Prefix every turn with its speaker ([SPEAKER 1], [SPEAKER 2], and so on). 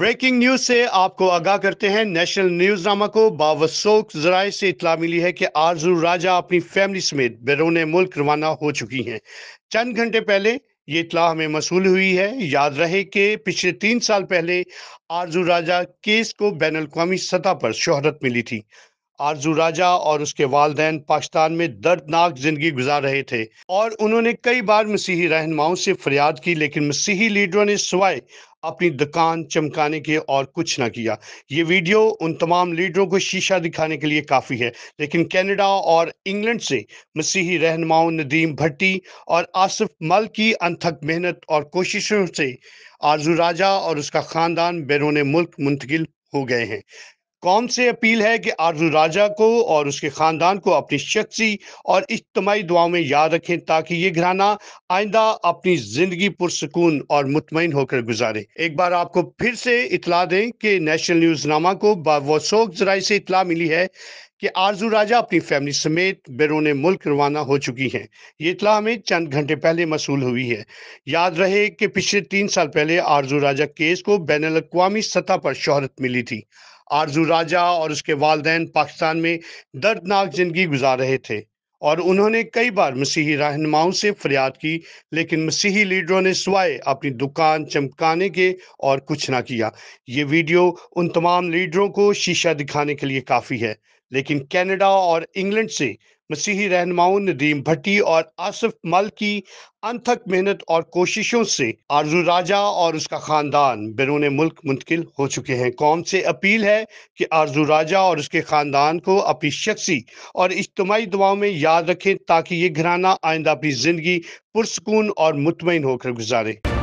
[SPEAKER 1] breaking news से आपको आगाह करते हैं नेशनल न्यूज नामा को बावसोक जराये से इतला मिली है कि आरजू राजा अपनी फैमिली समेत बैरून मुल्क रवाना हो चुकी हैं चंद घंटे पहले ये इतला हमें मसूल हुई है याद रहे कि पिछले तीन साल पहले आरजू राजा केस को बैन अवी सतह पर शोहरत मिली थी आरजू राजा और उसके वालदेन पाकिस्तान में दर्दनाक जिंदगी गुजार रहे थे और उन्होंने कई बार मसीही रहनुमाओं से फरियाद की लेकिन मसीही लीडरों ने सिवाय अपनी दुकान चमकाने के और कुछ ना किया ये वीडियो उन तमाम लीडरों को शीशा दिखाने के लिए काफ़ी है लेकिन कनाडा और इंग्लैंड से मसीही रहनुमाओं नदीम भट्टी और आसिफ मल की अनथक मेहनत और कोशिशों से आरजू राजा और उसका ख़ानदान बैरून मुल्क मुंतकिल हो गए हैं कौम से अपील है कि आरजू राजा को और उसके खानदान को अपनी शख्सी और इज्तमाही दुआओं में याद रखें ताकि ये घराना आइंदा अपनी जिंदगी पुरसकून और मुतमिन होकर गुजारे एक बार आपको फिर से इतला दें कि नेशनल न्यूज नामा को बोक जराये से इतला मिली है कि आरजू राजा अपनी फैमिली समेत बैरून मुल्क रवाना हो चुकी हैं ये इतला हमें चंद घंटे पहले मसूल हुई है याद रहे कि पिछले तीन साल पहले आरजू राजा केस को बैन अवी सतह पर शहरत मिली थी आरजू राजा और उसके वालदेन पाकिस्तान में दर्दनाक जिंदगी गुजार रहे थे और उन्होंने कई बार मसीही रहनुमाओं से फरियाद की लेकिन मसीही लीडरों ने सिवाय अपनी दुकान चमकाने के और कुछ ना किया ये वीडियो उन तमाम लीडरों को शीशा दिखाने के लिए काफ़ी है लेकिन कनाडा और इंग्लैंड से मसीही रहनुमाओं नदीम भट्टी और आसिफ मल की अनथक मेहनत और कोशिशों से आरजू राजा और उसका खानदान बैरून मुल्क मुंतकिल हो चुके हैं कौम से अपील है कि आरजू राजा और उसके खानदान को अपनी शख्सी और इज्तमाही दुआओं में याद रखें ताकि ये घराना आइंदा अपनी जिंदगी पुरसकून और मुतमिन होकर गुजारे